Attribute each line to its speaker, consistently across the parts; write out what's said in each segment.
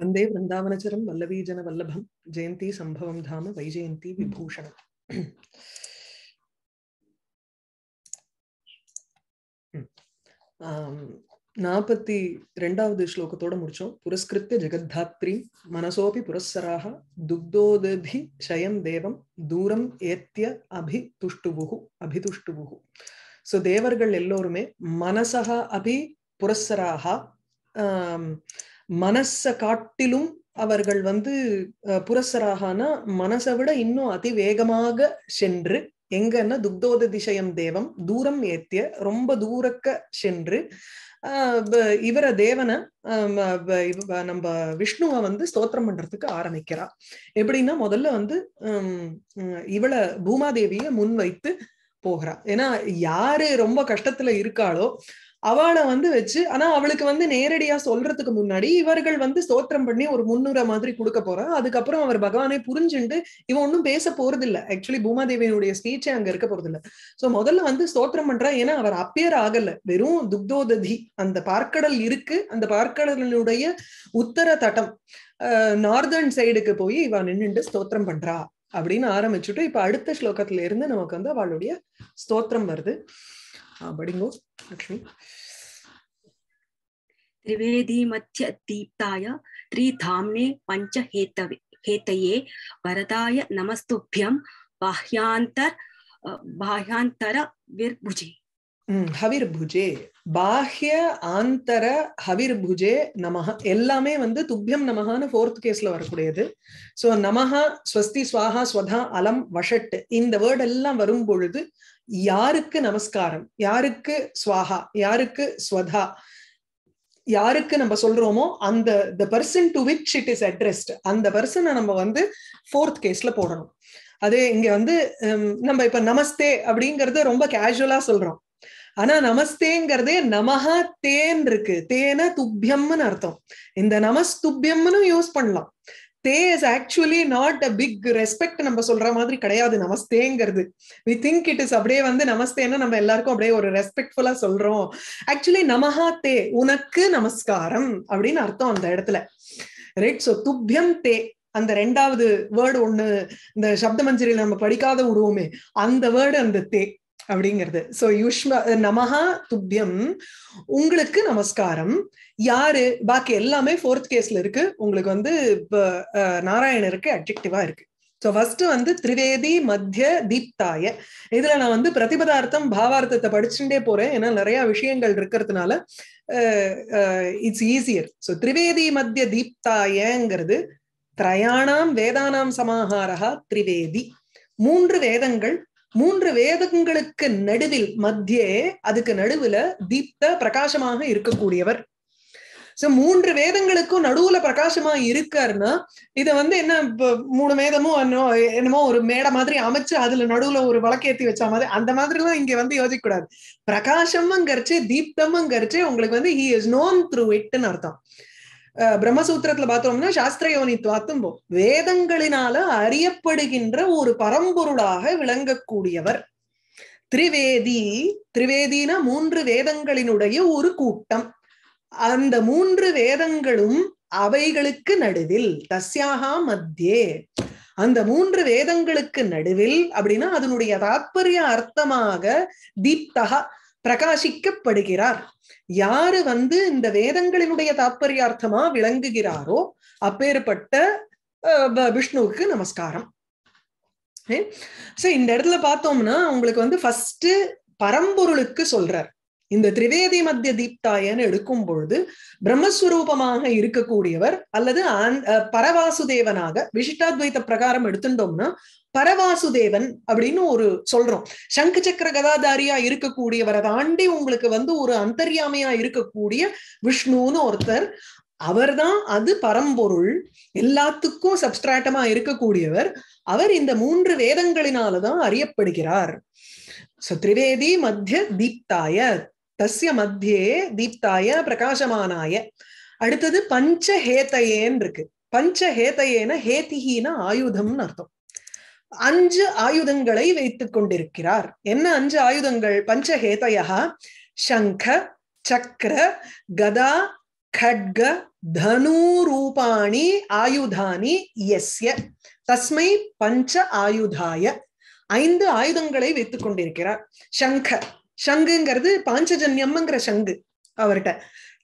Speaker 1: வந்தே விருந்தாவனச்சரம் வல்லவீஜன வல்லபம் ஜெயந்தி சம்பவம் தாம வைஜெயந்தி விபூஷணம் நாற்பத்தி ரெண்டாவது ஸ்லோகத்தோட முடிச்சோம் புரஸ்கிருத்திய ஜெகத்தாத்ரி மனசோபி புரஸ்ஸராக துக்தோதபி ஷயம் தேவம் தூரம் ஏத்திய அபி துஷ்டுபுகு அபிதுஷ்டுபுகு ஸோ தேவர்கள் எல்லோருமே மனசகா அபி புரஸ்ஸராக மனச காட்டிலும் அவர்கள் வந்து புரசராகனா மனசை விட இன்னும் அதிவேகமாக சென்று எங்கன்னா துக்தோத திசையம் தேவம் தூரம் ஏத்திய ரொம்ப தூரக்க சென்று இவர தேவனை நம்ம விஷ்ணுவை வந்து ஸ்தோத்திரம் பண்றதுக்கு ஆரம்பிக்கிறா எப்படின்னா முதல்ல வந்து இவளை பூமாதேவிய வைத்து போகிறா ஏன்னா யாரு ரொம்ப கஷ்டத்துல இருக்காளோ அவளை வந்து வச்சு ஆனா அவளுக்கு வந்து நேரடியா சொல்றதுக்கு முன்னாடி இவர்கள் வந்து ஸ்தோத்திரம் பண்ணி ஒரு முன்னுரை மாதிரி கொடுக்க போறான் அதுக்கப்புறம் அவர் பகவானை புரிஞ்சுட்டு இவன் ஒன்னும் பேச போறது இல்ல ஆக்சுவலி பூமாதேவியனுடைய ஸ்பீச்சே அங்க இருக்க போறது இல்ல சோ முதல்ல வந்து ஸ்தோத்திரம் பண்றா ஏன்னா அவர் அப்பியர் ஆகல வெறும் துக்தோததி அந்த பார்க்கடல் இருக்கு அந்த பார்க்கடலினுடைய உத்தர தட்டம் நார்தர்ன் சைடுக்கு போய் இவன் நின்றுட்டு ஸ்தோத்திரம் பண்றா அப்படின்னு ஆரம்பிச்சுட்டு இப்ப அடுத்த ஸ்லோகத்துல இருந்து நமக்கு வந்து அவளுடைய ஸ்தோத்திரம் வருது बढ़ेंगो लक्ष्मी त्रिवेदी मध्य दीप्ताय त्रिधाम्ने पंच हेतवे हेतये वरदाय नमस्तुभ्यं बाह्यांतर बाह्यांतर विर्भुजे ஹவிர்புஜே பாஹ்ய ஆந்தர ஹவிர்புஜே நமஹ எல்லாமே வந்து துப்பியம் நமகான்னு ஃபோர்த் கேஸ்ல வரக்கூடியது ஸோ நமஹா ஸ்வஸ்தி ஸ்வாஹா ஸ்வதா அலம் வஷட் இந்த வேர்ட் எல்லாம் வரும் பொழுது யாருக்கு நமஸ்காரம் யாருக்கு ஸ்வாஹா யாருக்கு ஸ்வதா யாருக்கு நம்ம சொல்றோமோ அந்த the person to which it is addressed அந்த பர்சனை நம்ம வந்து ஃபோர்த் கேஸ்ல போடணும் அதே இங்க வந்து நம்ம இப்ப நமஸ்தே அப்படிங்கறத ரொம்ப கேஷுவலா சொல்றோம் ஆனா நமஸ்தேங்கிறதே நமஹ தேன் இருக்கு தேன துப்பியம்னு அர்த்தம் இந்த நமஸ்துப்பியம்னு யூஸ் பண்ணலாம் they is actually not a big respect நம்ம சொல்ற மாதிரி கிடையாது நமஸ்தேங்கிறது வி திங்க் இட் இஸ் அப்படியே வந்து நமஸ்தேன்னு நம்ம எல்லாருக்கும் அப்படியே ஒரு ரெஸ்பெக்ட்ஃபுல்லா சொல்றோம் ஆக்சுவலி நமஹா தே உனக்கு நமஸ்காரம் அப்படின்னு அர்த்தம் அந்த இடத்துல ரைட் சோ துப்யம் தே அந்த ரெண்டாவது வேர்டு ஒண்ணு இந்த சப்த நம்ம படிக்காத விடுவோமே அந்த வேர்டு அந்த தே அப்படிங்கிறது சோ யுஷ்ம நமஹா துப்பியம் உங்களுக்கு நமஸ்காரம் யாரு பாக்கி எல்லாமே ஃபோர்த் கேஸ்ல இருக்கு உங்களுக்கு வந்து நாராயணருக்கு அட்ஜெக்டிவா இருக்கு சோ ஃபர்ஸ்ட் வந்து திரிவேதி மத்திய தீப்தாய இதுல நான் வந்து பிரதிபதார்த்தம் பாவார்த்தத்தை படிச்சுட்டே போறேன் ஏன்னா நிறைய விஷயங்கள் இருக்கிறதுனால இட்ஸ் ஈஸியர் ஸோ திரிவேதி மத்திய தீப்தாயங்கிறது திரயாணாம் வேதானாம் சமாஹாரா திரிவேதி மூன்று வேதங்கள் மூன்று வேதங்களுக்கு நடுவில் மத்தியே அதுக்கு நடுவுல தீப்த பிரகாசமாக இருக்கக்கூடியவர் சோ மூன்று வேதங்களுக்கும் நடுவுல பிரகாசமா இருக்காருன்னா இத வந்து என்ன மூணு வேதமும் என்னமோ ஒரு மேடை மாதிரி அமைச்சு அதுல நடுவுல ஒரு வழக்கேத்தி வச்ச மாதிரி அந்த மாதிரி எல்லாம் இங்க வந்து யோசிக்க கூடாது பிரகாசமும் தீப்தமும் கரிச்சு உங்களுக்கு வந்து ஹி இஸ் நோன் த்ரூ இட்னு அர்த்தம் பிரம்மசூத்திரத்துல பார்த்தோம்னா சாஸ்திர யோனித்வாத்தும் வேதங்களினால அறியப்படுகின்ற ஒரு பரம்பொருளாக விளங்கக்கூடியவர் திரிவேதி திரிவேதினா மூன்று வேதங்களினுடைய ஒரு கூட்டம் அந்த மூன்று வேதங்களும் அவைகளுக்கு நடுவில் தஸ்யாகா மத்தியே அந்த மூன்று வேதங்களுக்கு நடுவில் அப்படின்னா அதனுடைய தாற்பய அர்த்தமாக தீப்தகா பிரகாசிக்கப்படுகிறார் யாரு வந்து இந்த வேதங்களினுடைய தாற்பயார்த்தமா விளங்குகிறாரோ அப்பேற்பட்ட விஷ்ணுவுக்கு நமஸ்காரம் சோ இந்த இடத்துல பார்த்தோம்னா உங்களுக்கு வந்து ஃபர்ஸ்ட் பரம்பொருளுக்கு சொல்றார் இந்த திரிவேதி மத்திய தீப்தாயன்னு எடுக்கும் பொழுது பிரம்மஸ்வரூபமாக இருக்கக்கூடியவர் அல்லது பரவாசுதேவனாக விசிஷ்டாத்வைத்த பிரகாரம் எடுத்துட்டோம்னா பரவாசுதேவன் அப்படின்னு ஒரு சொல்றோம் சங்கு சக்கர கதாதாரியா இருக்கக்கூடியவரை தாண்டி உங்களுக்கு வந்து ஒரு அந்தர்யாமையா இருக்கக்கூடிய விஷ்ணுன்னு ஒருத்தர் அவர்தான் அது பரம்பொருள் எல்லாத்துக்கும் சப்ஸ்ட்ராட்டமா இருக்கக்கூடியவர் அவர் இந்த மூன்று வேதங்களினாலதான் அறியப்படுகிறார் சத்ரிவேதி மத்திய தீப்தாய தஸ்ய மத்தியே தீப்தாய பிரகாசமானாய அடுத்தது பஞ்ச ஹேத்தையேன் இருக்கு பஞ்ச ஹேத்தையேன ஹேத்திஹீன ஆயுதம்னு அர்த்தம் அஞ்சு ஆயுதங்களை வைத்துக் கொண்டிருக்கிறார் என்ன அஞ்சு ஆயுதங்கள் பஞ்ச பஞ்சஹேதையா சங்க சக்கர கதா கட்க खड्ग ரூபாணி ஆயுதானி எஸ்ய தஸ்மை பஞ்ச ஆயுதாய ஐந்து ஆயுதங்களை வைத்துக் கொண்டிருக்கிறார் சங்க சங்குங்கிறது பாஞ்சஜன்யம்ங்கிற சங்கு அவர்கிட்ட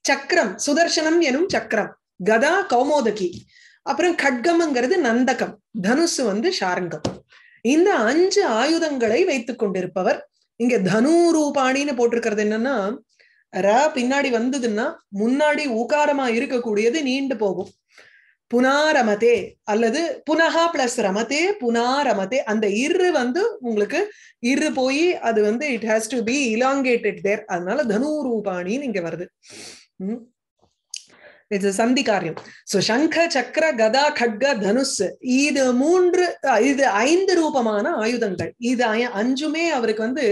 Speaker 1: சக்கரம் சுதர்சனம் எனும் சக்கரம் கதா கௌமோதகி அப்புறம் கட்கம்ங்கிறது நந்தகம் தனுசு வந்து ஷாரங்கம் இந்த அஞ்சு ஆயுதங்களை வைத்துக் கொண்டிருப்பவர் இங்க தனு ரூபாணின்னு போட்டிருக்கிறது என்னன்னா ர பின்னாடி வந்ததுன்னா முன்னாடி ஊகாரமா இருக்கக்கூடியது நீண்டு போகும் புனாரமதே அல்லது புனகா பிளஸ் ரமதே புனாரமதே அந்த இரு வந்து உங்களுக்கு இரு போய் அது வந்து it has to be elongated there அதனால தனு ரூபாணின்னு இங்க வருது இட்ஸ் சந்தி காரியம் சோ சங்க சக்கர கதா கட்க தனுஷ் இது மூன்று இது ஐந்து ரூபமான ஆயுதங்கள் இது அஞ்சுமே அவருக்கு வந்து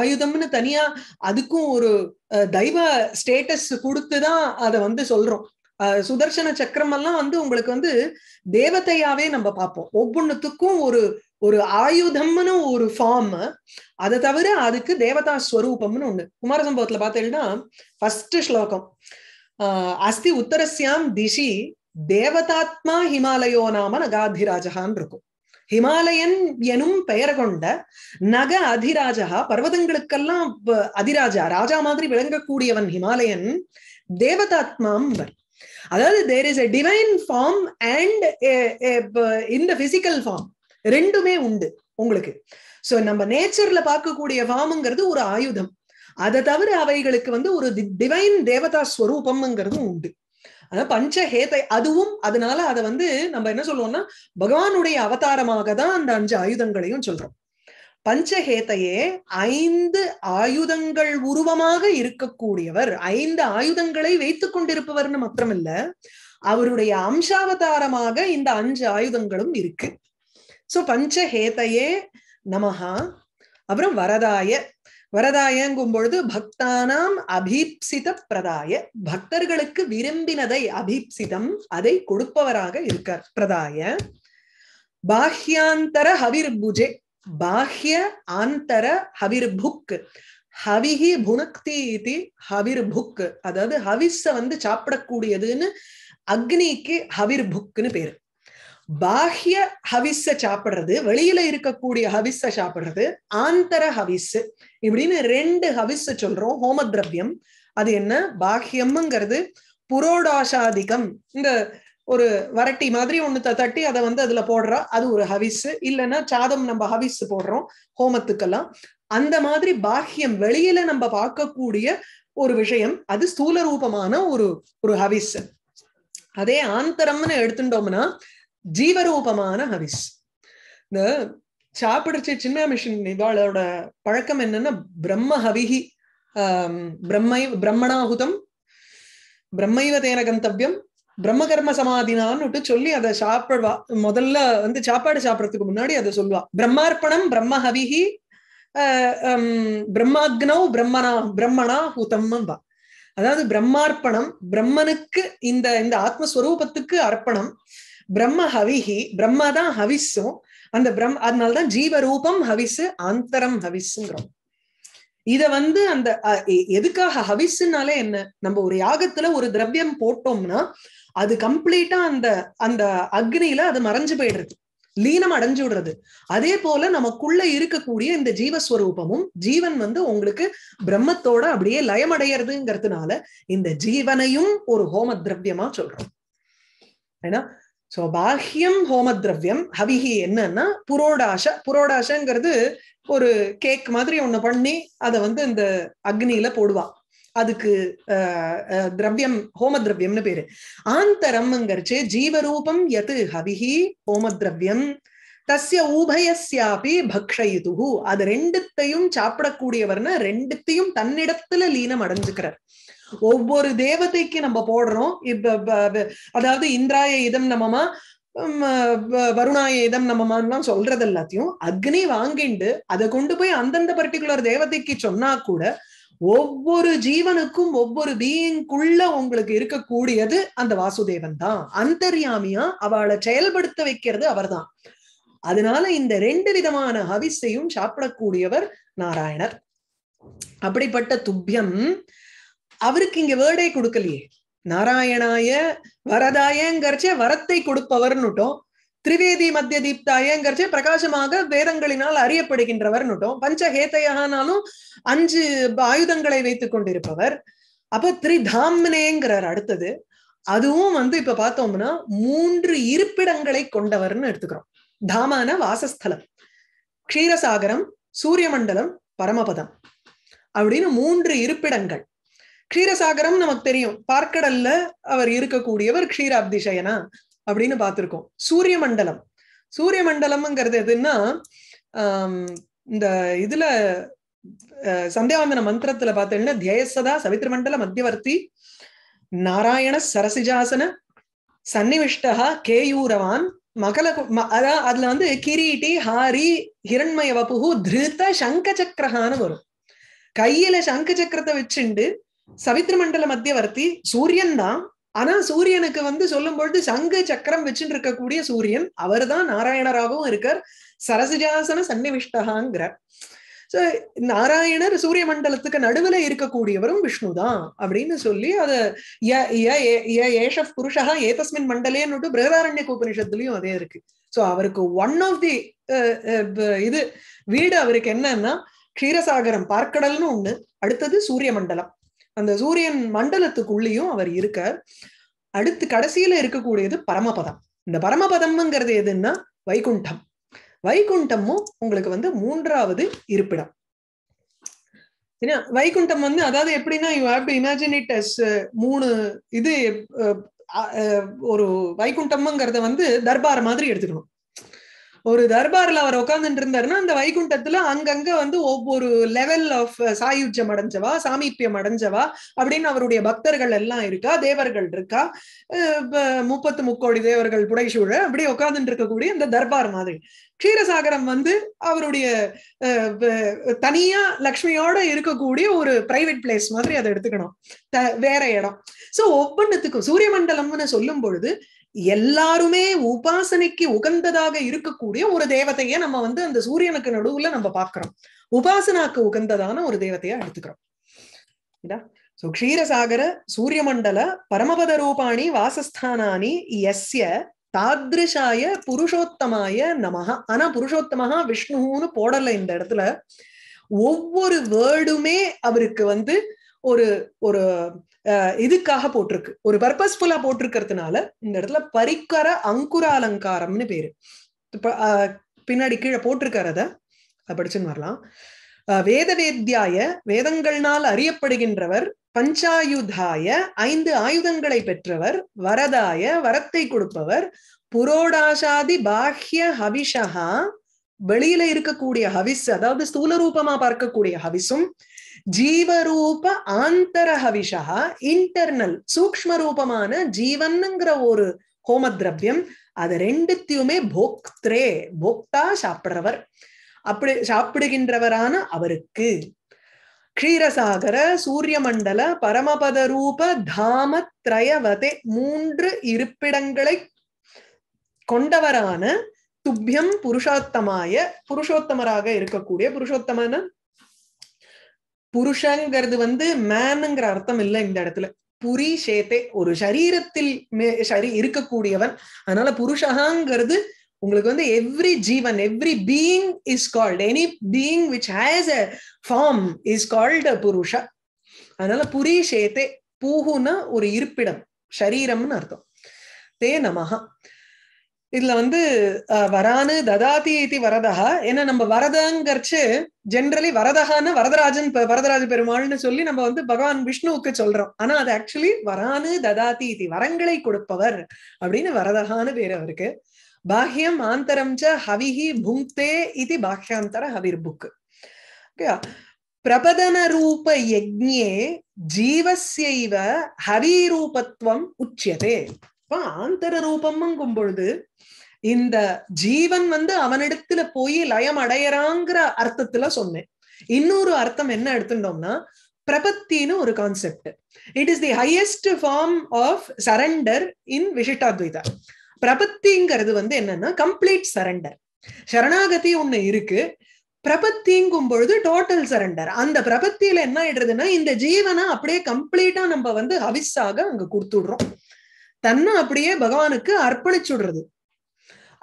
Speaker 1: ஆயுதம்னு தனியா அதுக்கும் ஒரு தெய்வ ஸ்டேட்டஸ் கொடுத்துதான் அதை வந்து சொல்றோம் சுதர்சன சக்கரம் எல்லாம் வந்து உங்களுக்கு வந்து தேவதையாவே நம்ம பார்ப்போம் ஒவ்வொன்றுத்துக்கும் ஒரு ஒரு ஆயுதம்னு ஒரு ஃபார்ம் அதை தவிர அதுக்கு தேவதா ஸ்வரூபம்னு ஒண்ணு குமாரசம்பவத்துல பார்த்தீங்கன்னா ஃபர்ஸ்ட் ஸ்லோகம் ஆஹ் அஸ்தி உத்தரஸ்யாம் திசி தேவதாத்மா ஹிமாலயோ நாம நகாதிராஜகான் இருக்கும் ஹிமாலயன் எனும் பெயர் கொண்ட நக அதிராஜா பர்வதங்களுக்கெல்லாம் அதிராஜா ராஜா மாதிரி விளங்கக்கூடியவன் ஹிமாலயன் தேவதாத்மாம் தேவதாத்மாம்பர் அதாவது there is a divine form and இந்த பிசிக்கல் ஃபார்ம் ரெண்டுமே உண்டு உங்களுக்கு சோ நம்ம நேச்சர்ல பார்க்கக்கூடிய ஃபார்ம்ங்கிறது ஒரு ஆயுதம் அதை தவிர அவைகளுக்கு வந்து ஒரு டிவைன் தேவதா ஸ்வரூபம்ங்கிறதும் உண்டு பஞ்ச பஞ்சஹேத்தை அதுவும் அதனால அதை வந்து நம்ம என்ன சொல்லுவோம்னா பகவானுடைய அவதாரமாக தான் அந்த அஞ்சு ஆயுதங்களையும் சொல்றோம் பஞ்சஹேதையே ஐந்து ஆயுதங்கள் உருவமாக இருக்கக்கூடியவர் ஐந்து ஆயுதங்களை வைத்துக் கொண்டிருப்பவர்னு மாத்திரமில்ல அவருடைய அம்சாவதாரமாக இந்த அஞ்சு ஆயுதங்களும் இருக்கு சோ பஞ்சஹேத்தையே நமஹா அப்புறம் வரதாய வரதாயங்கும் பொழுது பக்தானாம் அபீப்சித பிரதாய பக்தர்களுக்கு விரும்பினதை அபீப்சிதம் அதை கொடுப்பவராக இருக்கார் பிரதாய பாஹ்யாந்தர ஹவிர்புஜே பாஹ்ய ஆந்தர ஹவிர் புக் ஹவிஹி புனக்தி இது புக் அதாவது ஹவிஸ வந்து சாப்பிடக்கூடியதுன்னு அக்னிக்கு ஹவிர் புக்னு பேரு பாஹ்ய ஹவிஸ சாப்பிடுறது வெளியில இருக்கக்கூடிய ஹவிஸ சாப்பிடுறது ஆந்தர ஹவிஸ் இப்படின்னு ரெண்டு ஹவிஸ் சொல்றோம் ஹோம திரவியம் அது என்ன பாஹ்யம்ங்கிறது புரோடாசாதிகம் இந்த ஒரு வரட்டி மாதிரி ஒண்ணு தட்டி அதை வந்து அதுல போடுறா அது ஒரு ஹவிஸ் இல்லைன்னா சாதம் நம்ம ஹவிஸ் போடுறோம் ஹோமத்துக்கெல்லாம் அந்த மாதிரி பாக்கியம் வெளியில நம்ம பார்க்கக்கூடிய ஒரு விஷயம் அது ஸ்தூல ரூபமான ஒரு ஒரு ஹவிஸ் அதே ஆந்தரம்னு எடுத்துட்டோம்னா ஜீவரூபமான ஹவிஸ் இந்த சாப்பிடுச்சு சின்ன மிஷின் இவாளோட பழக்கம் என்னன்னா பிரம்ம ஹவிஹி ஆஹ் பிரம்மை பிரம்மணாகுதம் பிரம்மைவ தேன கந்தவியம் பிரம்மகர்ம சமாதினான்னு சொல்லி அதை சாப்பிடுவா முதல்ல வந்து சாப்பாடு சாப்பிடறதுக்கு முன்னாடி அதை சொல்லுவா பிரம்மார்ப்பணம் பிரம்மஹவிஹி ஹவிஹி பிரம்மனா பிரம்மனா ஹூதம்ம்பா அதாவது பிரம்மார்ப்பணம் பிரம்மனுக்கு இந்த இந்த ஆத்மஸ்வரூபத்துக்கு அர்ப்பணம் பிரம்ம ஹவிஹி பிரம்மா தான் ஹவிஸும் அந்த பிரம் அதனால்தான் ஜீவரூபம் ஹவிசு ஆந்தரம் ஹவிஸுங்கிறோம் இத வந்து அந்த எதுக்காக ஹவிஸ்னாலே என்ன நம்ம ஒரு யாகத்துல ஒரு திரவியம் போட்டோம்னா அது கம்ப்ளீட்டா அந்த அந்த அக்னியில அது மறைஞ்சு போயிடுறது லீனம் அடைஞ்சு விடுறது அதே போல நமக்குள்ள இருக்கக்கூடிய இந்த ஜீவஸ்வரூபமும் ஜீவன் வந்து உங்களுக்கு பிரம்மத்தோட அப்படியே லயமடைகிறதுங்கிறதுனால இந்த ஜீவனையும் ஒரு ஹோம திரவியமா சொல்றோம் ஏன்னா சோ பாஹ்யம் ஹோம திரவியம் ஹவிஹி என்னன்னா புரோடாஷ புரோடாஷங்கிறது ஒரு கேக் மாதிரி ஒண்ணு பண்ணி அதை வந்து இந்த அக்னியில போடுவான் அதுக்கு திரவியம் ஹோம திரவியம்னு பேரு ஆந்தரம்ங்கிறச்சு ஜீவரூபம் எது ஹவிஹி ஹோம திரவியம் தஸ்ய உபயசியாபி பக்ஷயுது அது ரெண்டுத்தையும் சாப்பிடக்கூடியவர்னா ரெண்டுத்தையும் தன்னிடத்துல லீனம் அடைஞ்சுக்கிறார் ஒவ்வொரு தேவதைக்கு நம்ம போடுறோம் அதாவது இந்திராய இதம் நம்மமா வருணாய இதம் நம்மமான்லாம் சொல்றது எல்லாத்தையும் அக்னி வாங்கிண்டு அதை கொண்டு போய் அந்தந்த பர்டிகுலர் தேவதைக்கு சொன்னா கூட ஒவ்வொரு ஜீவனுக்கும் ஒவ்வொரு பீயிங்குள்ள உங்களுக்கு இருக்கக்கூடியது அந்த வாசுதேவன் தான் அந்தர்யாமியா அவளை செயல்படுத்த வைக்கிறது அவர்தான் அதனால இந்த ரெண்டு விதமான ஹவிஸையும் சாப்பிடக்கூடியவர் நாராயணர் அப்படிப்பட்ட துப்பியம் அவருக்கு இங்க வேர்டே கொடுக்கலையே நாராயணாய வரதாயங்கிறச்ச வரத்தை கொடுப்பவர்னுட்டோம் திரிவேதி மத்திய தீப்தாயங்கிறச்சே பிரகாசமாக வேதங்களினால் அறியப்படுகின்றவர்னுட்டோம் ஹேத்தையானாலும் அஞ்சு ஆயுதங்களை வைத்துக் கொண்டிருப்பவர் அப்ப திரிதாம்னேங்கிறார் அடுத்தது அதுவும் வந்து இப்ப பார்த்தோம்னா மூன்று இருப்பிடங்களை கொண்டவர்னு எடுத்துக்கிறோம் தாமான வாசஸ்தலம் க்ஷீரசாகரம் சூரியமண்டலம் பரமபதம் அப்படின்னு மூன்று இருப்பிடங்கள் க்ஷீரசாகரம் நமக்கு தெரியும் பார்க்கடல்ல அவர் இருக்கக்கூடியவர் க்ஷீராப்திஷயனா அப்படின்னு பார்த்துருக்கோம் சூரிய மண்டலம் சூரிய மண்டலம்ங்கிறது எதுன்னா இந்த இதுல சந்தியாவந்தன மந்திரத்துல பார்த்தீங்கன்னா தியசதா சவித்ர மண்டல மத்தியவர்த்தி நாராயண சரசிஜாசன சன்னிவிஷ்டா கேயூரவான் மகள அதான் அதுல வந்து கிரீட்டி ஹாரி ஹிரண்மய வபுகு திருத்த சங்க சக்கரஹான்னு வரும் கையில சங்க சக்கரத்தை வச்சுண்டு சவித்ர மண்டல மத்தியவர்த்தி சூரியன் தான் ஆனா சூரியனுக்கு வந்து சொல்லும் பொழுது சங்க சக்கரம் வச்சுட்டு இருக்கக்கூடிய சூரியன் அவர் தான் நாராயணராகவும் இருக்கார் சரசிஜாசன சன்னிவிஷ்டகாங்கிறார் சோ நாராயணர் சூரிய மண்டலத்துக்கு நடுவில் இருக்கக்கூடியவரும் விஷ்ணு தான் அப்படின்னு சொல்லி அதை ஏஷ புருஷகா ஏதஸ்மின் மண்டலேன்னு பிரகதாரண்ய உபனிஷத்துலயும் அதே இருக்கு சோ அவருக்கு ஒன் ஆஃப் தி இது வீடு அவருக்கு என்னன்னா க்ஷீரசாகரம் பார்க்கடல்னு ஒண்ணு அடுத்தது சூரிய மண்டலம் அந்த சூரியன் மண்டலத்துக்குள்ளேயும் அவர் இருக்க அடுத்து கடைசியில இருக்கக்கூடியது பரமபதம் இந்த பரமபதம்ங்கிறது எதுன்னா வைகுண்டம் வைகுண்டமும் உங்களுக்கு வந்து மூன்றாவது இருப்பிடம் ஏன்னா வைகுண்டம் வந்து அதாவது எப்படின்னா you have to imagine it as மூணு இது uh, uh, ஒரு வைகுண்டம்ங்கிறத வந்து தர்பார் மாதிரி எடுத்துக்கணும் ஒரு தர்பார்ல அவர் உட்காந்துட்டு இருந்தாருன்னா அந்த வைகுண்டத்துல அங்கங்க வந்து ஒவ்வொரு லெவல் ஆஃப் சாயுஜ்யம் அடைஞ்சவா சாமீப்பியம் அடைஞ்சவா அப்படின்னு அவருடைய பக்தர்கள் எல்லாம் இருக்கா தேவர்கள் இருக்கா முப்பத்து முக்கோடி தேவர்கள் புடைசூழ அப்படியே உட்காந்துட்டு இருக்கக்கூடிய அந்த தர்பார் மாதிரி க்ஷீரசாகரம் வந்து அவருடைய தனியா லக்ஷ்மியோட இருக்கக்கூடிய ஒரு பிரைவேட் பிளேஸ் மாதிரி அதை எடுத்துக்கணும் வேற இடம் சோ ஒவ்வொன்றுத்துக்கும் சூரிய மண்டலம்னு சொல்லும் பொழுது எல்லாருமே உபாசனைக்கு உகந்ததாக இருக்கக்கூடிய ஒரு தேவதைய நம்ம வந்து அந்த சூரியனுக்கு நடுவுல நம்ம பாக்குறோம் உபாசனாக்கு உகந்ததான ஒரு தேவதையா எடுத்துக்கிறோம் கஷீரசாகர சூரியமண்டல பரமபத ரூபாணி வாசஸ்தானானி எஸ்ய தாத்ருஷாய புருஷோத்தமாய நமகா ஆனா புருஷோத்தமஹா விஷ்ணுன்னு போடல இந்த இடத்துல ஒவ்வொரு வேர்டுமே அவருக்கு வந்து ஒரு ஒரு இதுக்காக போட்டிருக்கு ஒரு பர்பஸ்ஃபுல்லா போட்டிருக்கிறதுனால இந்த இடத்துல பரிக்கர அங்குர அலங்காரம்னு பேரு பின்னாடி கீழே போட்டிருக்கிறத படிச்சுன்னு வரலாம் வேத வேத்யாய வேதங்கள்னால் அறியப்படுகின்றவர் பஞ்சாயுதாய ஐந்து ஆயுதங்களை பெற்றவர் வரதாய வரத்தை கொடுப்பவர் புரோடாசாதி பாஹ்ய ஹவிஷஹா வெளியில இருக்கக்கூடிய ஹவிஸ் அதாவது ஸ்தூல ரூபமா பார்க்கக்கூடிய ஹவிசும் ஜீவரூப ஆந்தரஹவிஷா இன்டர்னல் சூக்ம ரூபமான ஜீவன்ங்கிற ஒரு ஹோம திரவியம் அது ரெண்டுத்தையுமே போக்திரே போக்தா சாப்பிடுறவர் அப்படி சாப்பிடுகின்றவரான அவருக்கு க்ஷீரசாகர சூரியமண்டல பரமபத ரூப தாம திரயவதே மூன்று இருப்பிடங்களை கொண்டவரான துப்பியம் புருஷோத்தமாய புருஷோத்தமராக இருக்கக்கூடிய புருஷோத்தமான புருஷங்கிறது வந்து மேனுங்கிற அர்த்தம் இல்லை இந்த இடத்துல புரி சேத்தே ஒரு சரீரத்தில் இருக்கக்கூடியவன் அதனால புருஷகாங்கிறது உங்களுக்கு வந்து every jeevan every being is called any being which has a form is called a purusha அதனால புரி சேத்தே பூகுனா ஒரு இருப்பிடம் சரீரம்னு அர்த்தம் தே நமகா இதுல வந்து வரானு ததாதி இது வரதஹா ஏன்னா நம்ம வரதங்கிறச்சு ஜென்ரலி வரதஹான்னு வரதராஜன் வரதராஜ பெருமாள்னு சொல்லி நம்ம வந்து பகவான் விஷ்ணுவுக்கு சொல்றோம் ஆனா அது ஆக்சுவலி வரானு ததாதி இது வரங்களை கொடுப்பவர் அப்படின்னு வரதகான்னு பேர் அவருக்கு பாஹ்யம் ஆந்தரம் ச ஹவிஹி புங்தே இது பாஹ்யாந்தர ஹவிர் புக் பிரபதன ரூப யஜ்ஞே ஜீவசைவ ஹவிரூபத்துவம் உச்சியதே ஆந்தர ரூபம்ங்கும் பொழுது இந்த ஜீவன் வந்து அவனிடத்துல போய் லயம் அடையறாங்கிற அர்த்தத்துல சொன்னேன் இன்னொரு அர்த்தம் என்ன எடுத்துட்டோம்னா பிரபத்தின்னு ஒரு concept it is the highest form of surrender in Vishishtadvaita பிரபத்திங்கிறது வந்து என்னன்னா கம்ப்ளீட் சரண்டர் சரணாகதி ஒண்ணு இருக்கு பிரபத்திங்கும் பொழுது டோட்டல் சரண்டர் அந்த பிரபத்தியில என்ன ஆயிடுறதுன்னா இந்த ஜீவனை அப்படியே கம்ப்ளீட்டா நம்ம வந்து ஹவிஸாக அங்க கொடுத்துடுறோம் தன்னை அப்படியே பகவானுக்கு அர்ப்பணிச்சுடுறது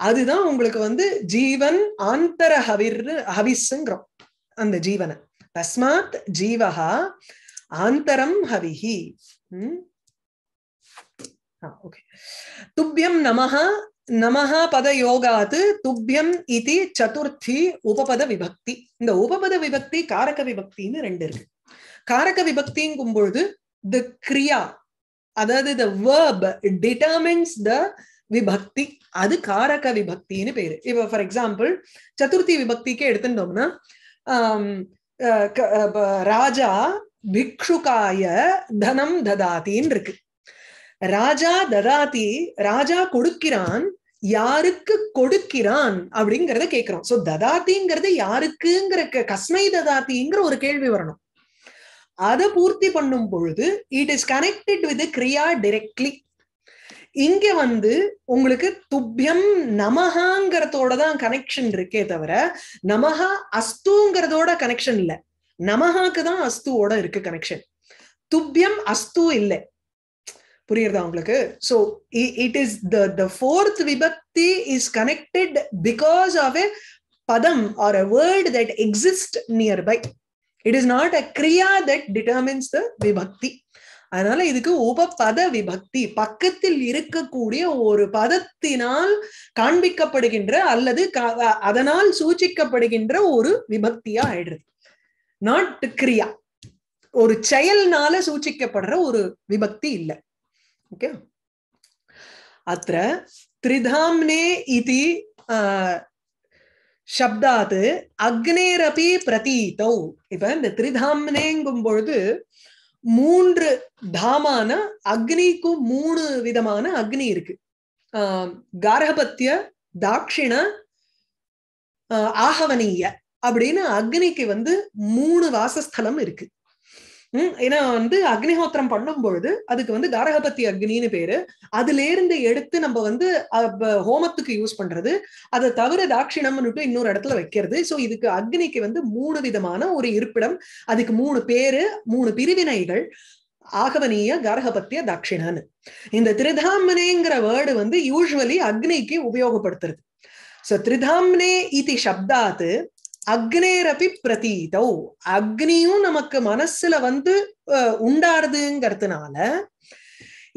Speaker 1: அதுதான் உங்களுக்கு வந்து ஜீவன் ஆந்தர ஹவிர் ஹவிஸ்ங்கிறோம் அந்த ஜீவனை தஸ்மாத் ஜீவஹா ஆந்தரம் ஹவிஹி துப்பியம் நமஹா நமஹா பத யோகாது துப்பியம் இது சதுர்த்தி உபபத விபக்தி இந்த உபபத விபக்தி காரக விபக்தின்னு ரெண்டு இருக்கு காரக விபக்திங்கும் பொழுது த கிரியா அதாவது த வேர்ப் டிட்டர்மின்ஸ் த விபக்தி அது காரக விபக்தின்னு பேரு இப்ப ஃபார் எக்ஸாம்பிள் சதுர்த்தி விபக்திக்கு எடுத்துட்டோம்னா ராஜா பிக்ஷுக்காய தனம் ததாத்தின்னு இருக்கு ராஜா ததாத்தி ராஜா கொடுக்கிறான் யாருக்கு கொடுக்கிறான் அப்படிங்கறத கேட்கிறோம் சோ ததாத்திங்கிறது யாருக்குங்கிற கஸ்மை ததாத்திங்கிற ஒரு கேள்வி வரணும் அதை பூர்த்தி பண்ணும் பொழுது it is connected with kriya directly இங்க வந்து உங்களுக்கு துப்பியம் நமகாங்கிறதோட தான் கனெக்ஷன் இருக்கே தவிர நமகா அஸ்துங்கிறதோட கனெக்ஷன் இல்ல நமகாக்கு தான் அஸ்துவோட இருக்கு கனெக்ஷன் துப்பியம் அஸ்து இல்லை புரியுறதா உங்களுக்கு so it is the the fourth vibhakti is connected because of a padam or a word that exist near by it is not a kriya that determines the vibhakti அதனால இதுக்கு உபபத விபக்தி பக்கத்தில் இருக்கக்கூடிய ஒரு பதத்தினால் காண்பிக்கப்படுகின்ற அல்லது அதனால் சூச்சிக்கப்படுகின்ற ஒரு விபக்தியா ஆயிடுறது நாட் கிரியா ஒரு செயல்னால சூச்சிக்கப்படுற ஒரு விபக்தி இல்லை ஓகே அத்த திரிதாம்னே இது சப்தாது அக்னேரபி பிரதீதௌ இப்ப இந்த திரிதாம்னேங்கும் பொழுது மூன்று தாமான அக்னிக்கும் மூணு விதமான அக்னி இருக்கு ஆஹ் கார்கபத்திய தாட்சிண ஆஹவனீய அப்படின்னு அக்னிக்கு வந்து மூணு வாசஸ்தலம் இருக்கு ஏன்னா வந்து அக்னிஹோத்திரம் பண்ணும் பொழுது அதுக்கு வந்து காரகபத்தி அக்னின்னு பேரு அதுல இருந்து எடுத்து நம்ம வந்து ஹோமத்துக்கு யூஸ் பண்றது அதை தவிர தாட்சிணம்னுட்டு இன்னொரு இடத்துல வைக்கிறது சோ இதுக்கு அக்னிக்கு வந்து மூணு விதமான ஒரு இருப்பிடம் அதுக்கு மூணு பேரு மூணு பிரிவினைகள் ஆகவனிய கரகபத்திய தட்சிணன்னு இந்த திரிதாமனேங்கிற வேர்டு வந்து யூஸ்வலி அக்னிக்கு உபயோகப்படுத்துறது சோ திரிதாம்னே இது சப்தாத்து அக்னேரபி பிரதீதௌ அக்னியும் நமக்கு மனசுல வந்து உண்டாருதுங்கிறதுனால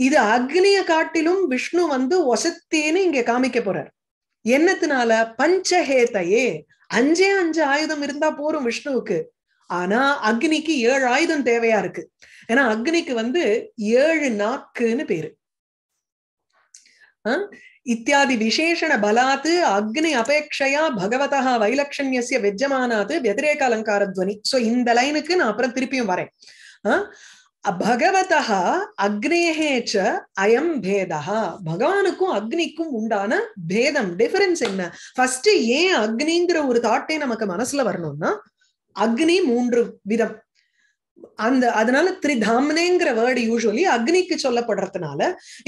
Speaker 1: இது அக்னிய காட்டிலும் விஷ்ணு வந்து ஒசத்தேன்னு இங்க காமிக்க போறார் என்னத்தினால பஞ்சஹேதையே அஞ்சே அஞ்சு ஆயுதம் இருந்தா போரும் விஷ்ணுவுக்கு ஆனா அக்னிக்கு ஏழு ஆயுதம் தேவையா இருக்கு ஏன்னா அக்னிக்கு வந்து ஏழு நாக்குன்னு பேரு இத்தியாதி விசேஷண பலாத் அக்னி அபேட்சையா பகவதா வைலட்சண்யசிய வெஜ்ஜமானாத் வெதிரேக துவனி சோ இந்த லைனுக்கு நான் அப்புறம் திருப்பியும் வரேன் பகவதா அக்னேகேச்ச அயம் பேதா பகவானுக்கும் அக்னிக்கும் உண்டான பேதம் டிஃபரன்ஸ் என்ன ஃபர்ஸ்ட் ஏன் அக்னிங்கிற ஒரு தாட்டே நமக்கு மனசுல வரணும்னா அக்னி மூன்று விதம் அந்த அதனால திரிதாம்னேங்கிற வேர்டு யூஸ்வலி அக்னிக்கு சொல்லப்படுறதுனால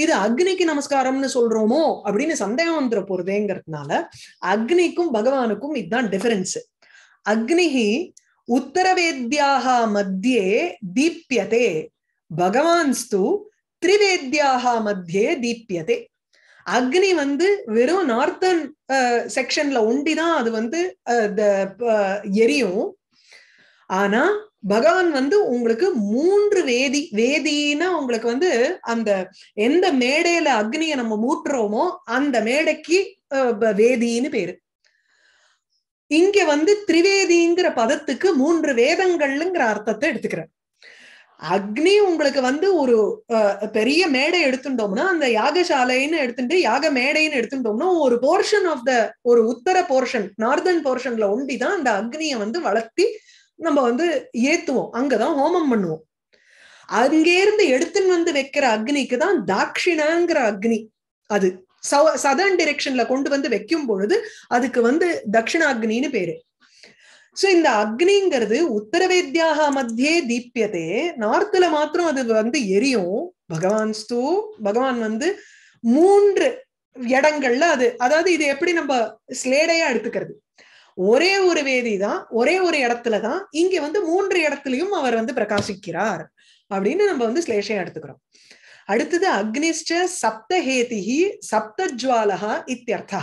Speaker 1: இது அக்னிக்கு நமஸ்காரம்னு சொல்றோமோ அப்படின்னு சந்தேகம் வந்துட போறதேங்கிறதுனால அக்னிக்கும் பகவானுக்கும் இதுதான் டிஃபரன்ஸ் அக்னிஹி உத்தரவேத்யாக மத்தியே தீப்யதே பகவான்ஸ்து திரிவேத்யாக மத்தியே தீப்யதே அக்னி வந்து வெறும் நார்த்தன் செக்ஷன்ல ஒண்டிதான் அது வந்து எரியும் ஆனா பகவான் வந்து உங்களுக்கு மூன்று வேதி வேதினா உங்களுக்கு வந்து அந்த எந்த மேடையில அக்னியை நம்ம மூட்டுறோமோ அந்த மேடைக்கு வேதின்னு பேரு இங்க வந்து திரிவேதிங்கிற பதத்துக்கு மூன்று வேதங்கள்ங்கிற அர்த்தத்தை எடுத்துக்கிற அக்னி உங்களுக்கு வந்து ஒரு பெரிய மேடை எடுத்துட்டோம்னா அந்த யாகசாலைன்னு எடுத்துட்டு யாக மேடைன்னு எடுத்துட்டோம்னா ஒரு போர்ஷன் ஆஃப் த ஒரு உத்தர போர்ஷன் நார்தன் போர்ஷன்ல ஒண்டி தான் அந்த அக்னியை வந்து வளர்த்தி நம்ம வந்து ஏத்துவோம் அங்கதான் ஹோமம் பண்ணுவோம் அங்கே இருந்து எடுத்துன்னு வந்து வைக்கிற அக்னிக்கு தான் தாக்ஷிணாங்கிற அக்னி அது சவ சதர்ன் டிரெக்ஷன்ல கொண்டு வந்து வைக்கும் பொழுது அதுக்கு வந்து தட்சிணாக்னின்னு பேரு சோ இந்த அக்னிங்கிறது உத்தரவேத்யாக மத்தியே தீபியதே நார்த்துல மாத்திரம் அது வந்து எரியும் பகவான் ஸ்தூ பகவான் வந்து மூன்று இடங்கள்ல அது அதாவது இது எப்படி நம்ம ஸ்லேடையா எடுத்துக்கிறது ஒரே ஒரு வேதி தான் ஒரே ஒரு இடத்துலதான் இங்க வந்து மூன்று இடத்துலயும் அவர் வந்து பிரகாசிக்கிறார் அப்படின்னு நம்ம வந்து ஸ்லேஷம் எடுத்துக்கிறோம் அடுத்தது அக்னிஷ்ட சப்தஹேதிஹி ஜுவாலஹா இத்தியர்த்தா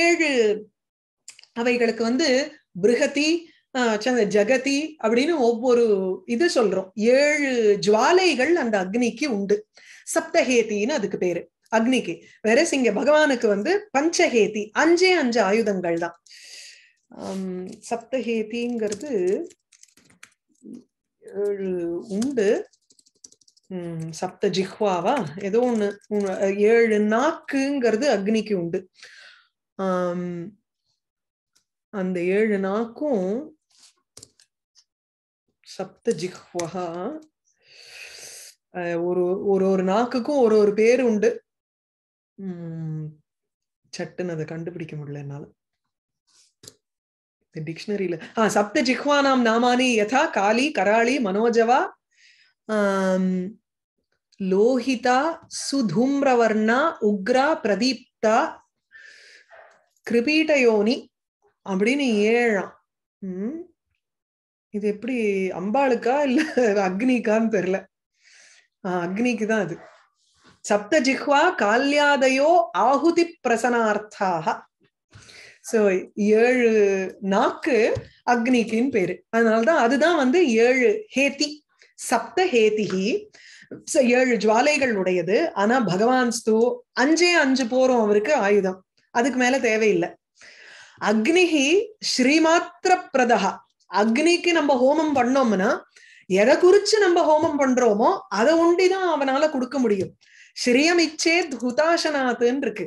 Speaker 1: ஏழு அவைகளுக்கு வந்து பிருகதி ஜகதி அப்படின்னு ஒவ்வொரு இது சொல்றோம் ஏழு ஜுவாலைகள் அந்த அக்னிக்கு உண்டு சப்தஹேத்தின்னு அதுக்கு பேரு அக்னிக்கு வேற இங்க பகவானுக்கு வந்து பஞ்சஹேதி அஞ்சே அஞ்சு ஆயுதங்கள் தான் சப்தஹேதிங்கிறது உண்டு சப்த ஜிஹ்வாவா ஏதோ ஒண்ணு ஏழு நாக்குங்கிறது அக்னிக்கு உண்டு அந்த ஏழு நாக்கும் சப்த ஜிஹ்வா ஒரு ஒரு ஒரு நாக்குக்கும் ஒரு ஒரு பேரு உண்டு சட்டுன்னு அதை கண்டுபிடிக்க முடியல என்னால டிக்ஷனரியில ஆ சப்த ஜிஹ்வானாம் நாமானி யதா காளி கராளி மனோஜவா லோஹிதா சுதூம்ரவர்ணா உக்ரா பிரதீப்தா கிருபீட்டயோனி அப்படின்னு ஏழாம் உம் இது எப்படி அம்பாளுக்கா இல்ல அக்னிக்கான்னு தெரியல அக்னிக்கு தான் அது சப்த ஜிஹ்வா கால்யாதயோ ஆகுதி பிரசனார்த்தாக சோ ஏழு நாக்கு அக்னிக்குன்னு பேரு அதனாலதான் அதுதான் வந்து ஏழு ஹேத்தி சப்த ஹேத்திகி ஏழு ஜுவாலைகள் உடையது ஆனா பகவான் ஸ்தூ அஞ்சே அஞ்சு போறோம் அவருக்கு ஆயுதம் அதுக்கு மேல தேவையில்லை அக்னிகி ஸ்ரீமாத்திர பிரதகா அக்னிக்கு நம்ம ஹோமம் பண்ணோம்னா எதை குறிச்சு நம்ம ஹோமம் பண்றோமோ அதை ஒண்டிதான் அவனால கொடுக்க முடியும் ஸ்ரீயம் இச்சே இருக்கு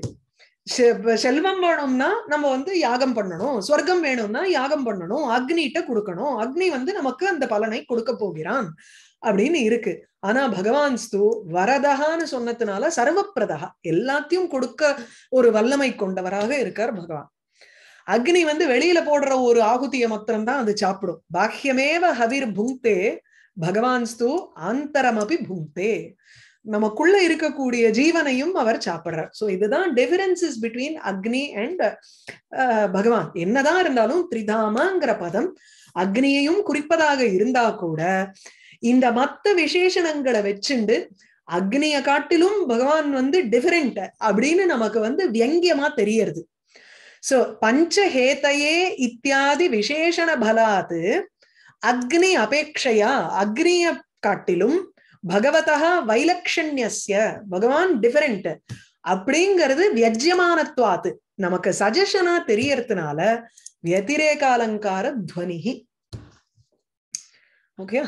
Speaker 1: செல்வம் வேணும்னா நம்ம வந்து யாகம் பண்ணணும் சொர்க்கம் வேணும்னா யாகம் பண்ணணும் அக்னிட்ட கொடுக்கணும் அக்னி வந்து நமக்கு அந்த பலனை கொடுக்க போகிறான் அப்படின்னு இருக்கு ஆனா பகவான் ஸ்து வரதகான்னு சொன்னதுனால சர்வப்பிரதகா எல்லாத்தையும் கொடுக்க ஒரு வல்லமை கொண்டவராக இருக்கார் பகவான் அக்னி வந்து வெளியில போடுற ஒரு ஆகுதியை மாத்திரம்தான் அது சாப்பிடும் பாக்கியமேவ ஹவிர் புங்தே பகவான் ஸ்து ஆந்தரமபி புங்தே நமக்குள்ள இருக்கக்கூடிய ஜீவனையும் அவர் சாப்பிடுறார் சோ இதுதான் differences between Agni and Bhagavan என்னதான் இருந்தாலும் திரிதாமாங்கிற பதம் அக்னியையும் குறிப்பதாக இருந்தா கூட இந்த மத்த விசேஷணங்களை வச்சுண்டு அக்னிய காட்டிலும் பகவான் வந்து டிஃபரெண்ட் அப்படின்னு நமக்கு வந்து வியங்கியமா தெரியறது சோ பஞ்சஹேதையே இத்தியாதி விசேஷண பலாது அக்னி அபேட்சையா அக்னிய காட்டிலும் பகவதா வைலக்ஷண்யஸ்ய பகவான் டிஃபரெண்ட் அப்படிங்கிறது வியஜ்யமானத்வாத்து நமக்கு சஜஷனா தெரியறதுனால வத்திரேக அலங்கார துவனிகி ஓகே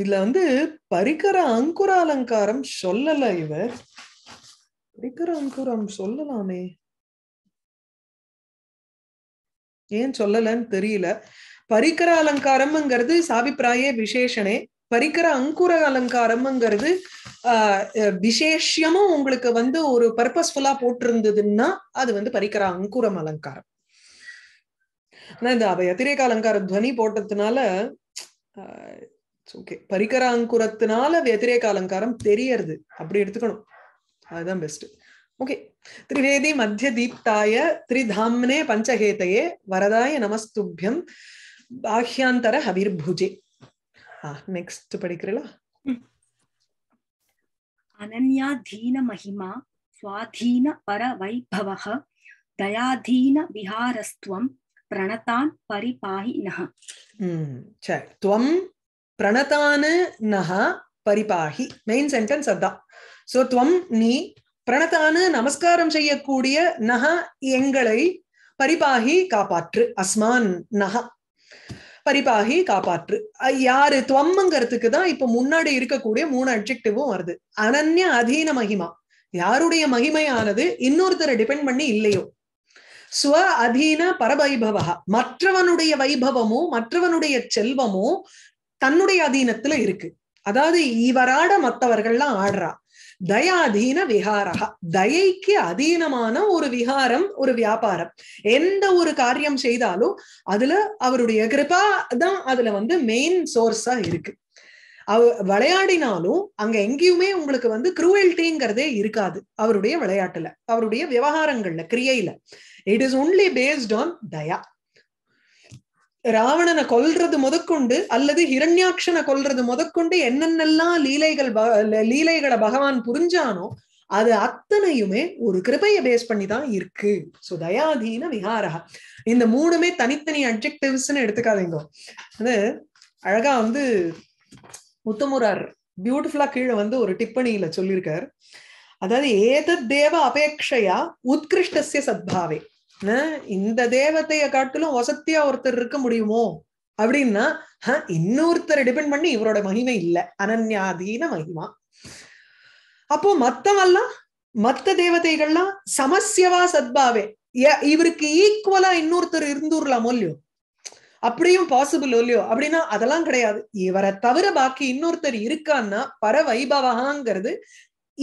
Speaker 1: இதுல வந்து பரிகர அங்குர அலங்காரம் சொல்லல இவர் பரிகர அங்குரம் சொல்லலாமே ஏன் சொல்லலன்னு தெரியல பரிக்கர அலங்காரம்ங்கிறது சாபிப்பிராய விசேஷனே பரிக்கர அங்குர அலங்காரம்ங்கிறது விசேஷமும் உங்களுக்கு வந்து ஒரு பர்பஸ்ஃபுல்லா போட்டிருந்ததுன்னா அது வந்து பரிக்கர அங்குரம் அலங்காரம் ஆனா இந்த அவை அத்திரேக அலங்கார துவனி போட்டதுனால ஓகே பரிக்கர அங்குரத்தினால வெத்திரேக அலங்காரம் தெரியறது அப்படி எடுத்துக்கணும் அதுதான் பெஸ்ட் ஓகே திரிவேதி மத்திய தீப்தாய திரிதாம்னே பஞ்சகேதையே வரதாய நமஸ்துபியம் பாஹ்யாந்தர ஹவிர்புஜே நெக்ஸ்ட் படிக்கிறீங்களா அனன்யா தீன மகிமா சுவாதீன பர வைபவக தயாதீன விஹாரஸ்துவம் பிரணதான் பரிபாஹி நக சரி துவம் பிரணதான நக பரிபாஹி மெயின் சென்டென்ஸ் அதான் சோ துவம் நீ பிரணதான நமஸ்காரம் செய்யக்கூடிய நக எங்களை பரிபாகி காப்பாற்று அஸ்மான் நக பரிபாகி காப்பாற்று யாரு துவம்ங்கிறதுக்கு தான் இப்ப முன்னாடி இருக்கக்கூடிய மூணு அப்ஜெக்டிவும் வருது அனன்ய அதீன மகிமா யாருடைய மகிமையானது இன்னொருத்தரை டிபெண்ட் பண்ணி இல்லையோ ஸ்வ அதீன பரவைபவகா மற்றவனுடைய வைபவமோ மற்றவனுடைய செல்வமோ தன்னுடைய அதீனத்துல இருக்கு அதாவது இவராட மற்றவர்கள்லாம் ஆடுறா தயாதீன விகாரா தயைக்கு அதீனமான ஒரு விகாரம் ஒரு வியாபாரம் எந்த ஒரு காரியம் செய்தாலும் அதுல அவருடைய கிருபா தான் அதுல வந்து மெயின் சோர்ஸா இருக்கு அவ விளையாடினாலும் அங்க எங்கேயுமே உங்களுக்கு வந்து குரூவல்ட்டிங்கிறதே இருக்காது அவருடைய விளையாட்டுல அவருடைய விவகாரங்கள்ல கிரியையில it is only based on daya ராவணனை கொல்றது முதற்கொண்டு அல்லது ஹிரண்யாட்சனை கொல்றது முதற்கொண்டு என்னென்னலாம் லீலைகள் லீலைகளை பகவான் புரிஞ்சானோ அது அத்தனையுமே ஒரு கிருபைய பேஸ் பண்ணி தான் இருக்கு சோ தயாதீன விஹாரா இந்த மூணுமே தனித்தனி அப்ஜெக்டிவ்ஸ்ன்னு எடுத்துக்காதீங்க அது அழகா வந்து முத்துமுரார் பியூட்டிஃபுல்லா கீழே வந்து ஒரு டிப்பணியில சொல்லியிருக்கார் அதாவது ஏதத் தேவ அபேட்சையா உத்கிருஷ்டசிய சத்பாவே இந்த தேவத்தைய காட்டிலும் வசத்தியா ஒருத்தர் இருக்க முடியுமோ அப்படின்னா இன்னொருத்தரை டிபெண்ட் பண்ணி இவரோட மகிமை இல்லை அனன்யாதீன மகிமா அப்போ மத்தவெல்லாம் மத்த தேவதைகள்லாம் சமஸ்யவா சத்பாவே இவருக்கு ஈக்குவலா இன்னொருத்தர் இருந்துடலாமோ இல்லையோ அப்படியும் பாசிபிள் இல்லையோ அப்படின்னா அதெல்லாம் கிடையாது இவரை தவிர பாக்கி இன்னொருத்தர் இருக்கான்னா பரவைபவகாங்கிறது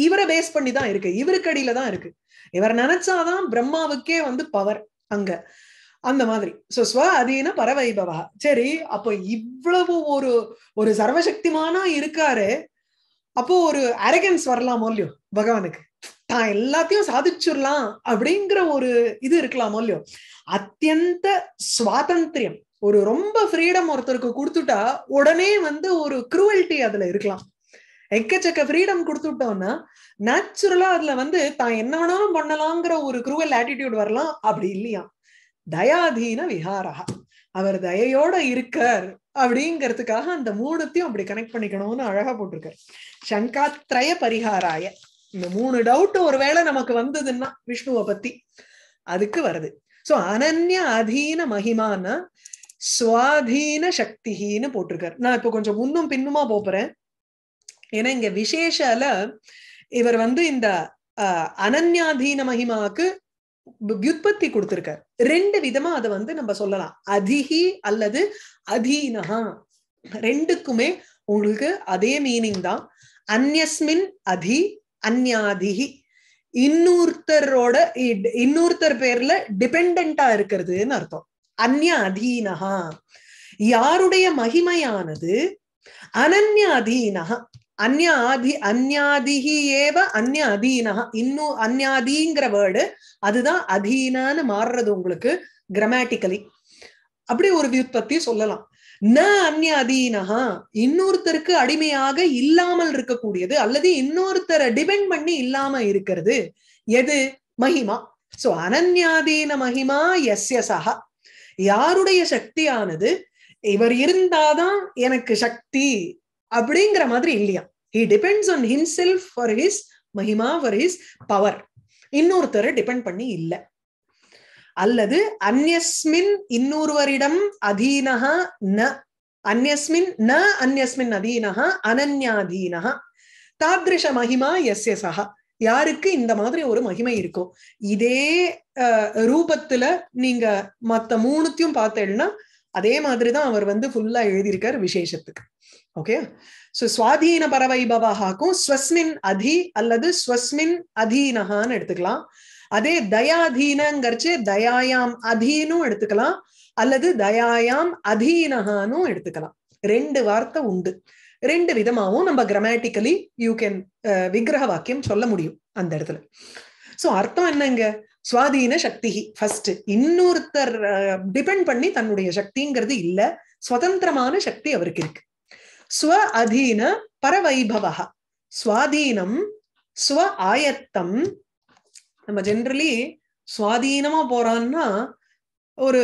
Speaker 1: இவரை பேஸ் பண்ணி தான் இருக்கு இவருக்கு அடியில தான் இருக்கு இவர் நினைச்சாதான் பிரம்மாவுக்கே வந்து பவர் அங்க அந்த மாதிரி சோ ஸ்வ அதீன பரவைபவா சரி அப்போ இவ்வளவு ஒரு ஒரு சர்வசக்திமானா இருக்காரு அப்போ ஒரு அரகன்ஸ் வரலாமோ இல்லையோ பகவானுக்கு தான் எல்லாத்தையும் சாதிச்சிடலாம் அப்படிங்கிற ஒரு இது இருக்கலாமோ இல்லையோ அத்தியந்த சுவாதந்திரியம் ஒரு ரொம்ப ஃப்ரீடம் ஒருத்தருக்கு கொடுத்துட்டா உடனே வந்து ஒரு குருவல்ட்டி அதுல இருக்கலாம் எக்கச்சக்க ஃப்ரீடம் கொடுத்துட்டோம்னா நேச்சுரலா அதுல வந்து தான் என்ன வேணாலும் பண்ணலாங்கிற ஒரு குரூவல் ஆட்டிடியூட் வரலாம் அப்படி இல்லையா தயாதீன விஹாரா அவர் தயையோட இருக்கார் அப்படிங்கிறதுக்காக அந்த மூணுத்தையும் அப்படி கனெக்ட் பண்ணிக்கணும்னு அழகா போட்டிருக்காரு சங்காத்ரய பரிகாராய இந்த மூணு டவுட் ஒருவேளை நமக்கு வந்ததுன்னா விஷ்ணுவை பத்தி அதுக்கு வருது சோ அனன்ய அதீன மகிமான சுவாதீன சக்திஹின்னு போட்டிருக்காரு நான் இப்போ கொஞ்சம் முன்னும் பின்னுமா போறேன் ஏன்னா இங்க விசேஷால இவர் வந்து இந்த அனன்யாதீன மகிமாவுக்கு வியுற்பத்தி கொடுத்திருக்கார் ரெண்டு விதமா அதை வந்து நம்ம சொல்லலாம் அதிகி அல்லது அதீனஹா ரெண்டுக்குமே உங்களுக்கு அதே மீனிங் தான் அந்யஸ்மின் அதி அந்யாதிகி இன்னொருத்தரோட இன்னொருத்தர் பேர்ல டிபெண்டா இருக்கிறதுன்னு அர்த்தம் அந்ய அதீனஹா யாருடைய மகிமையானது அனன்ய அந்யாதி அந்யாதிகி ஏவ அந்ய அதீனா இன்னும் அந்யாதிங்கிற வேர்டு அதுதான் அதீனான்னு மாறுறது உங்களுக்கு கிரமேட்டிக்கலி அப்படி ஒரு வியுற்பத்தி சொல்லலாம் ந அந்ய இன்னொருத்தருக்கு அடிமையாக இல்லாமல் இருக்கக்கூடியது அல்லது இன்னொருத்தரை டிபெண்ட் பண்ணி இல்லாம இருக்கிறது எது மகிமா சோ அனன்யாதீன மகிமா எஸ் சஹா யாருடைய சக்தியானது இவர் இருந்தாதான் எனக்கு சக்தி அப்படிங்கிற மாதிரி இல்லையா he depends on himself for his mahima for his power இன்னொருத்தரை டிபெண்ட் பண்ணி இல்லை அல்லது அந்யஸ்மின் இன்னொருவரிடம் அதீனஹா ந அந்யஸ்மின் ந அந்யஸ்மின் அதீனஹா அனன்யாதீனஹா தாத்ருஷ மகிமா எஸ் சஹா யாருக்கு இந்த மாதிரி ஒரு மகிமை இருக்கும் இதே ரூபத்துல நீங்க மத்த மூணுத்தையும் பார்த்தேன்னா அதே மாதிரிதான் அவர் வந்து ஃபுல்லா எழுதியிருக்கார் விசேஷத்துக்கு ஓகே சோ சுவாதீன பரவைபவாகும் ஸ்வஸ்மின் அதி அல்லது ஸ்வஸ்மின் அதீனஹான்னு எடுத்துக்கலாம் அதே தயாதீனங்கிறச்சு தயாயாம் அதீனும் எடுத்துக்கலாம் அல்லது தயாயாம் அதீனஹானும் எடுத்துக்கலாம் ரெண்டு வார்த்தை உண்டு ரெண்டு விதமாகவும் நம்ம கிராமட்டிக்கலி யூ கேன் விக்கிரக வாக்கியம் சொல்ல முடியும் அந்த இடத்துல சோ அர்த்தம் என்னங்க சுவாதீன சக்தி ஃபர்ஸ்ட் இன்னொருத்தர் டிபெண்ட் பண்ணி தன்னுடைய சக்திங்கிறது இல்ல சுதந்திரமான சக்தி அவருக்கு இருக்கு ஸ்வ அதீன பரவைபவகா சுவாதீனம் ஸ்வ ஆயத்தம் நம்ம ஜென்ரலி சுவாதீனமா போறான்னா ஒரு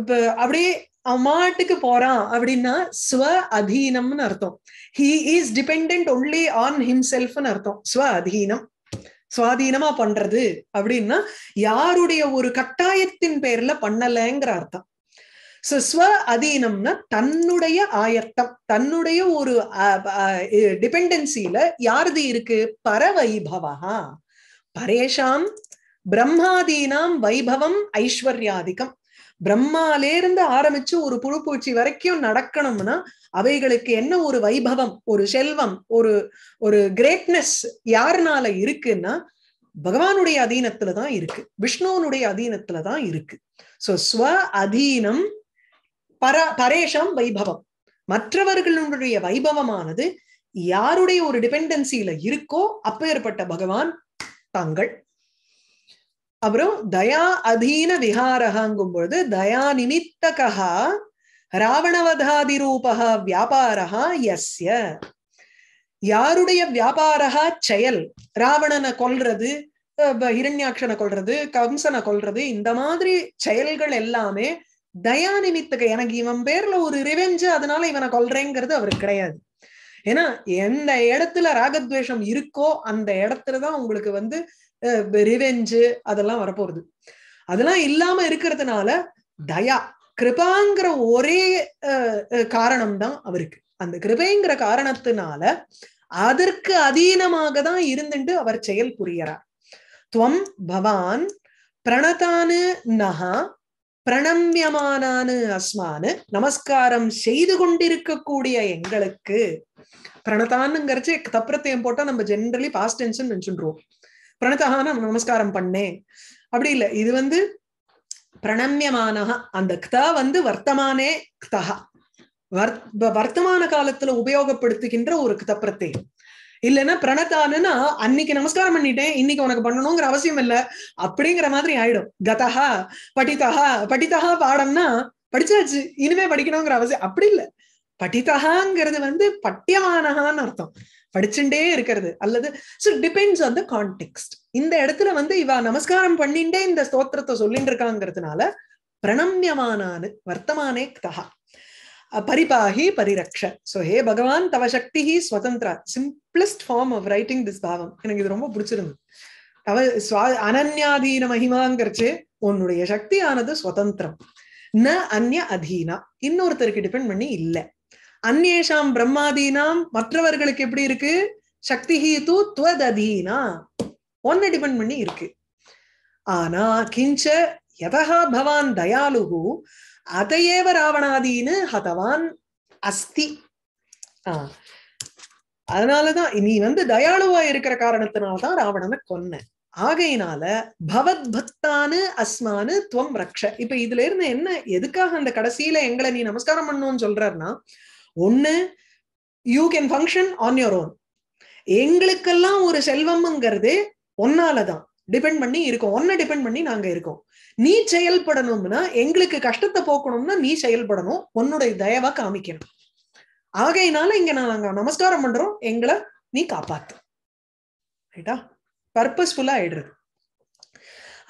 Speaker 1: இப்ப அப்படியே அமாட்டுக்கு போறான் அப்படின்னா ஸ்வ அதீனம்னு அர்த்தம் he is depend only on ஹிம்செல்ஃப்னு அர்த்தம் ஸ்வ அதீனம் சுவாதீனமா பண்றது அப்படின்னா யாருடைய ஒரு கட்டாயத்தின் பேர்ல பண்ணலைங்கிற அர்த்தம் ஸ்வ அதீனம்னா தன்னுடைய ஆயத்தம் தன்னுடைய ஒரு டிபெண்டன்சில யாருது இருக்கு வைபவா பரேஷாம் பிரம்மாதீனாம் வைபவம் ஐஸ்வர்யாதிகம் பிரம்மாலே இருந்து ஆரம்பிச்சு ஒரு புழுப்பூச்சி வரைக்கும் நடக்கணும்னா அவைகளுக்கு என்ன ஒரு வைபவம் ஒரு செல்வம் ஒரு ஒரு கிரேட்னஸ் யாருனால இருக்குன்னா பகவானுடைய அதீனத்துல தான் இருக்கு விஷ்ணுவனுடைய அதீனத்துல தான் இருக்கு சோ ஸ்வ அதீனம் பர பரேஷம் வைபவம் மற்றவர்களுடைய வைபவமானது யாருடைய ஒரு டிபெண்டன்சியில இருக்கோ அப்பேற்பட்ட பகவான் தாங்கள் அப்புறம் தயா அதீன விஹாரகாங்கும் பொழுது தயா நிமித்தகா ராவணவதாதி ரூபா வியாபாரா எஸ்ய யாருடைய வியாபாரா செயல் ராவணனை கொல்றது ஹிரண்யாட்சனை கொல்றது கம்சனை கொல்றது இந்த மாதிரி செயல்கள் எல்லாமே தயா நிமித்தக எனக்கு இவன் பேர்ல ஒரு ரிவெஞ்சு அதனால இவனை கொல்றேங்கிறது அவருக்கு கிடையாது ஏன்னா எந்த இடத்துல ராகத்வேஷம் இருக்கோ அந்த இடத்துலதான் உங்களுக்கு வந்து ரிவெஞ்சு அதெல்லாம் வரப்போகுது அதெல்லாம் இல்லாம இருக்கிறதுனால தயா கிருபாங்கிற ஒரே காரணம்தான் அவருக்கு அந்த கிருபைங்கிற காரணத்தினால அதற்கு அதீனமாக தான் இருந்துட்டு அவர் செயல் புரியறார் துவம் பவான் பிரணதானு நகா பிரணம்யமானு அஸ்மானு நமஸ்காரம் செய்து கொண்டிருக்கக்கூடிய எங்களுக்கு பிரணதானுங்கிறச்சு தப்பிரத்தையும் போட்டா நம்ம ஜென்ரலி பாஸ்ட் நினைச்சுருவோம் பிரணத்தகான நமஸ்காரம் பண்ணேன் அப்படி இல்லை இது வந்து பிரணம்யமான அந்த க்த வந்து வர்த்தமானே க்தா வர்த்தமான காலத்துல உபயோகப்படுத்துகின்ற ஒரு க்த பிரத்தே இல்லைன்னா பிரணத்தானுன்னா அன்னைக்கு நமஸ்காரம் பண்ணிட்டேன் இன்னைக்கு உனக்கு பண்ணணுங்கிற அவசியம் இல்ல அப்படிங்கிற மாதிரி ஆயிடும் கதஹா படித்தஹா படித்தஹா பாடம்னா படிச்சாச்சு இனிமே படிக்கணுங்கிற அவசியம் அப்படி இல்லை படித்தகாங்கிறது வந்து பட்டியமானஹான்னு அர்த்தம் படிச்சுட்டே இருக்கிறது அல்லது so depends on the context இந்த இடத்துல வந்து இவா நமஸ்காரம் பண்ணிண்டே இந்த ஸ்தோத்திரத்தை சொல்லிட்டு இருக்காங்கிறதுனால பிரணம்யமானு வர்த்தமானே தகா பரிபாஹி பரிரக்ஷ சோ ஹே பகவான் தவ சக்தி ஸ்வதந்திரா simplest form of writing this bhavam எனக்கு இது ரொம்ப பிடிச்சிருந்தது தவ அனன்யாதீன மகிமாங்கிறச்சு உன்னுடைய சக்தியானது சுதந்திரம் ந அந்நிய அதீனா இன்னொருத்தருக்கு டிபெண்ட் பண்ணி இல்லை அந்நேஷாம் பிரம்மாதீனாம் மற்றவர்களுக்கு எப்படி இருக்கு சக்தி ஹீது துவதீனா ஒன்ன டிபெண்ட் பண்ணி இருக்கு ஆனா கிஞ்ச எதா பவான் தயாலுகு அதையேவ ராவணாதீன்னு ஹதவான் அஸ்தி ஆஹ் அதனாலதான் நீ வந்து தயாளுவா இருக்கிற காரணத்தினால்தான் ராவணனை கொன்ன ஆகையினால பவத் பக்தானு அஸ்மானு துவம் ரக்ஷ இப்ப இதுல இருந்து என்ன எதுக்காக அந்த கடைசியில எங்களை நீ நமஸ்காரம் பண்ணுன்னு சொல்றாருன்னா ஒன்று you can function on your own எங்களுக்கெல்லாம் ஒரு செல்வம்ங்கிறது ஒன்னால தான் டிபெண்ட் பண்ணி இருக்கோம் ஒன்ன டிபெண்ட் பண்ணி நாங்க இருக்கோம் நீ செயல்படணும்னா எங்களுக்கு கஷ்டத்தை போக்கணும்னா நீ செயல்படணும் உன்னுடைய தயவா காமிக்கணும் ஆகையினால இங்க நாங்க நமஸ்காரம் பண்றோம் எங்களை நீ காப்பாத்து ரைட்டா பர்பஸ்ஃபுல்லா ஆயிடுறது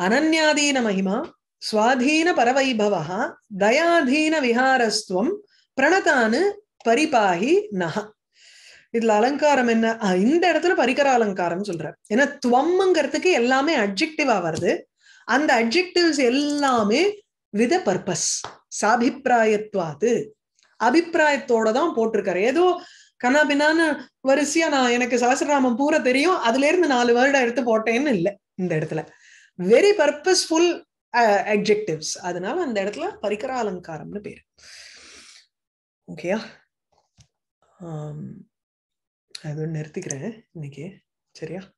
Speaker 1: அனன்யாதீன மகிமா சுவாதீன பரவைபவா தயாதீன விஹாரஸ்துவம் பிரணதானு பரிபாகி நக இதுல அலங்காரம் என்ன இந்த இடத்துல பரிகர அலங்காரம் சொல்ற ஏன்னா துவம்ங்கிறதுக்கு எல்லாமே அப்ஜெக்டிவா வருது அந்த அப்ஜெக்டிவ்ஸ் எல்லாமே வித பர்பஸ் சாபிப்பிராயத்வாது அபிப்பிராயத்தோட தான் போட்டிருக்காரு ஏதோ கனாபினான வரிசையா நான் எனக்கு சகசிரநாமம் பூரா தெரியும் அதுல இருந்து நாலு வருடம் எடுத்து போட்டேன்னு இல்லை இந்த இடத்துல வெரி பர்பஸ்ஃபுல் அப்ஜெக்டிவ்ஸ் அதனால அந்த இடத்துல பரிகர அலங்காரம்னு பேரு ஓகேயா அதோடு நிறுத்திக்கிறேன் இன்னைக்கு சரியா